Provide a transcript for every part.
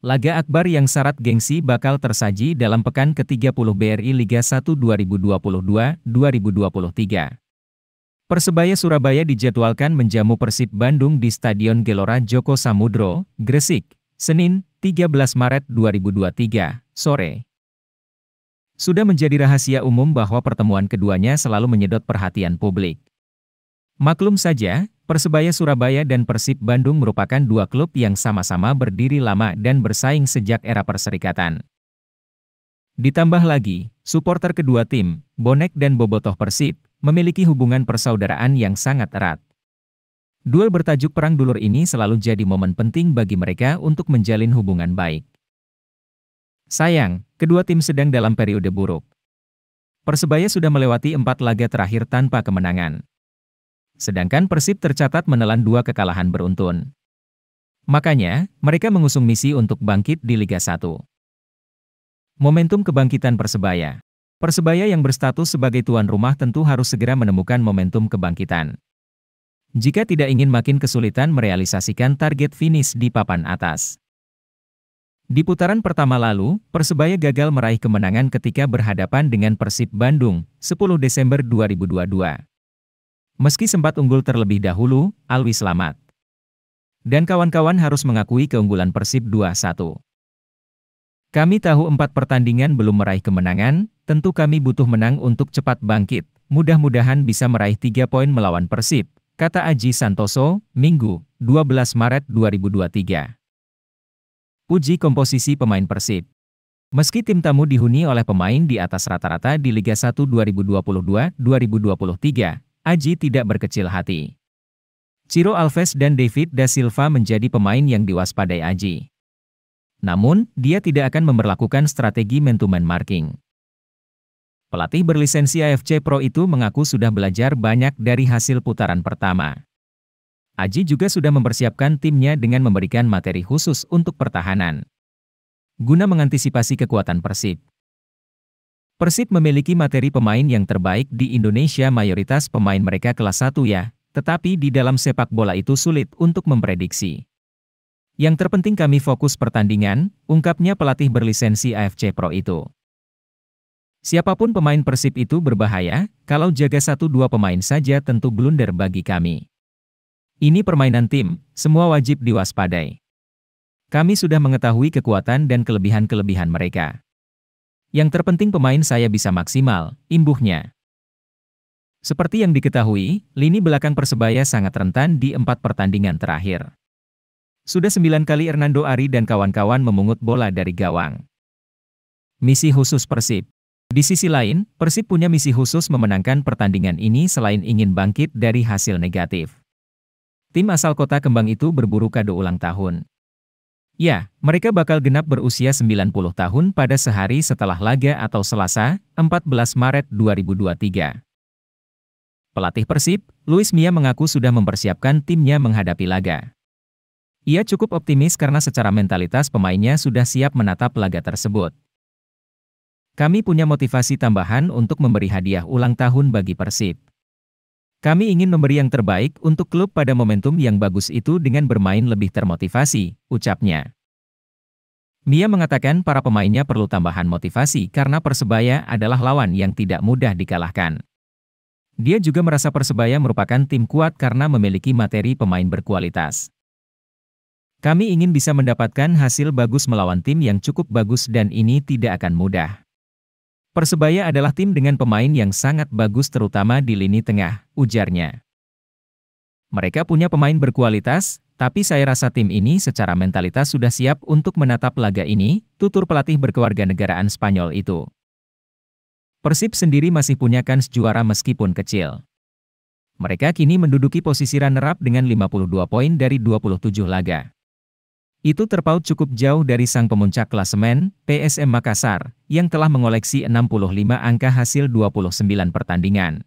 Laga akbar yang syarat gengsi bakal tersaji dalam pekan ke-30 BRI Liga 1 2022-2023. Persebaya Surabaya dijadwalkan menjamu Persib Bandung di Stadion Gelora Joko Samudro, Gresik, Senin, 13 Maret 2023, sore. Sudah menjadi rahasia umum bahwa pertemuan keduanya selalu menyedot perhatian publik. Maklum saja, Persebaya Surabaya dan Persib Bandung merupakan dua klub yang sama-sama berdiri lama dan bersaing sejak era perserikatan. Ditambah lagi, supporter kedua tim, Bonek dan Bobotoh Persib, memiliki hubungan persaudaraan yang sangat erat. Duel bertajuk Perang Dulur ini selalu jadi momen penting bagi mereka untuk menjalin hubungan baik. Sayang, kedua tim sedang dalam periode buruk. Persebaya sudah melewati empat laga terakhir tanpa kemenangan sedangkan Persib tercatat menelan dua kekalahan beruntun. Makanya, mereka mengusung misi untuk bangkit di Liga 1. Momentum kebangkitan Persebaya Persebaya yang berstatus sebagai tuan rumah tentu harus segera menemukan momentum kebangkitan. Jika tidak ingin makin kesulitan merealisasikan target finish di papan atas. Di putaran pertama lalu, Persebaya gagal meraih kemenangan ketika berhadapan dengan Persib Bandung, 10 Desember 2022. Meski sempat unggul terlebih dahulu, Alwi selamat. Dan kawan-kawan harus mengakui keunggulan Persib 2-1. Kami tahu empat pertandingan belum meraih kemenangan, tentu kami butuh menang untuk cepat bangkit. Mudah-mudahan bisa meraih tiga poin melawan Persib, kata Aji Santoso, Minggu, 12 Maret 2023. Uji komposisi pemain Persib Meski tim tamu dihuni oleh pemain di atas rata-rata di Liga 1 2022-2023, Aji tidak berkecil hati. Ciro Alves dan David Da Silva menjadi pemain yang diwaspadai Aji. Namun, dia tidak akan memperlakukan strategi mentuman marking. Pelatih berlisensi AFC Pro itu mengaku sudah belajar banyak dari hasil putaran pertama. Aji juga sudah mempersiapkan timnya dengan memberikan materi khusus untuk pertahanan. Guna mengantisipasi kekuatan Persib. Persib memiliki materi pemain yang terbaik di Indonesia mayoritas pemain mereka kelas 1 ya, tetapi di dalam sepak bola itu sulit untuk memprediksi. Yang terpenting kami fokus pertandingan, ungkapnya pelatih berlisensi AFC Pro itu. Siapapun pemain Persib itu berbahaya, kalau jaga satu dua pemain saja tentu blunder bagi kami. Ini permainan tim, semua wajib diwaspadai. Kami sudah mengetahui kekuatan dan kelebihan-kelebihan mereka. Yang terpenting pemain saya bisa maksimal, imbuhnya. Seperti yang diketahui, lini belakang Persebaya sangat rentan di empat pertandingan terakhir. Sudah sembilan kali Hernando Ari dan kawan-kawan memungut bola dari gawang. Misi khusus Persib Di sisi lain, Persib punya misi khusus memenangkan pertandingan ini selain ingin bangkit dari hasil negatif. Tim asal kota kembang itu berburu kado ulang tahun. Ya, mereka bakal genap berusia 90 tahun pada sehari setelah laga atau Selasa, 14 Maret 2023. Pelatih Persib, Luis Mia mengaku sudah mempersiapkan timnya menghadapi laga. Ia cukup optimis karena secara mentalitas pemainnya sudah siap menatap laga tersebut. Kami punya motivasi tambahan untuk memberi hadiah ulang tahun bagi Persib. Kami ingin memberi yang terbaik untuk klub pada momentum yang bagus itu dengan bermain lebih termotivasi, ucapnya. Mia mengatakan para pemainnya perlu tambahan motivasi karena Persebaya adalah lawan yang tidak mudah dikalahkan. Dia juga merasa Persebaya merupakan tim kuat karena memiliki materi pemain berkualitas. Kami ingin bisa mendapatkan hasil bagus melawan tim yang cukup bagus dan ini tidak akan mudah. Persebaya adalah tim dengan pemain yang sangat bagus terutama di lini tengah, ujarnya. Mereka punya pemain berkualitas, tapi saya rasa tim ini secara mentalitas sudah siap untuk menatap laga ini, tutur pelatih berkewarganegaraan negaraan Spanyol itu. Persib sendiri masih punya kans juara meskipun kecil. Mereka kini menduduki posisi runner-up dengan 52 poin dari 27 laga. Itu terpaut cukup jauh dari sang pemuncak klasemen, PSM Makassar, yang telah mengoleksi 65 angka hasil 29 pertandingan.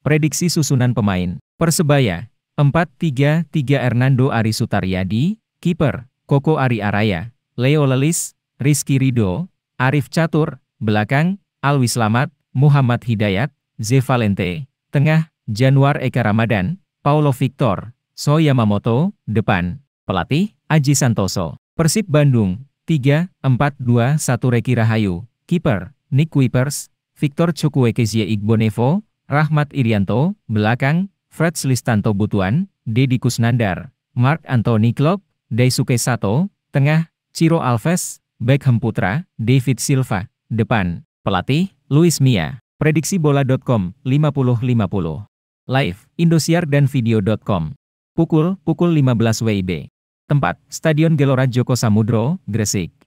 Prediksi susunan pemain Persebaya 4-3-3 Hernando Ari Sutaryadi, kiper, Koko Ari Araya, Leo Lelis, Rizky Rido, Arif Catur, belakang, Alwi Slamat, Muhammad Hidayat, Zevalente, Valente, tengah, Januar Eka Ramadan, Paulo Victor, So Yamamoto, depan, Pelatih, Aji Santoso. Persib Bandung, 3-4-2-1 Reki Rahayu. Kiper, Nick Wipers, Victor Chukwuekezie Igbonevo, Rahmat Irianto, belakang, Fred Slistanto Butuan, Dedi Kusnandar, Mark Anthony Klopp, Daisuke Sato, tengah, Ciro Alves, Beckham Putra, David Silva, depan, pelatih, Luis Mia, prediksi bola.com, 50-50. Live, Indosiar dan video.com. Pukul, pukul 15 WIB. Tempat, Stadion Gelora Joko Samudro, Gresik.